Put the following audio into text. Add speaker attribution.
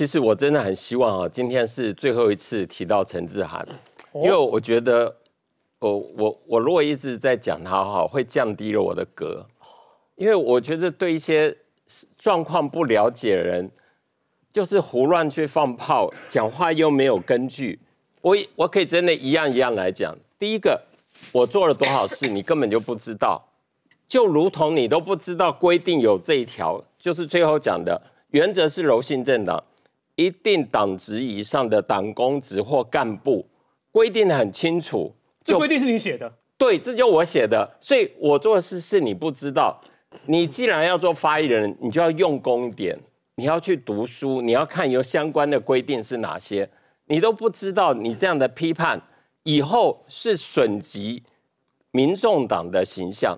Speaker 1: 其实我真的很希望啊，今天是最后一次提到陈志涵，因为我觉得，我我我如果一直在讲他，哈，会降低了我的格。因为我觉得对一些状况不了解的人，就是胡乱去放炮，讲话又没有根据。我我可以真的，一样一样来讲。第一个，我做了多少事，你根本就不知道，就如同你都不知道规定有这一条，就是最后讲的原则是柔性政党。一定党职以上的党公职或干部规定很清楚，这规定是你写的？对，这就我写的。所以我做的事是你不知道。你既然要做发言人，你就要用功一点，你要去读书，你要看有相关的规定是哪些。你都不知道，你这样的批判以后是损及民众党的形象。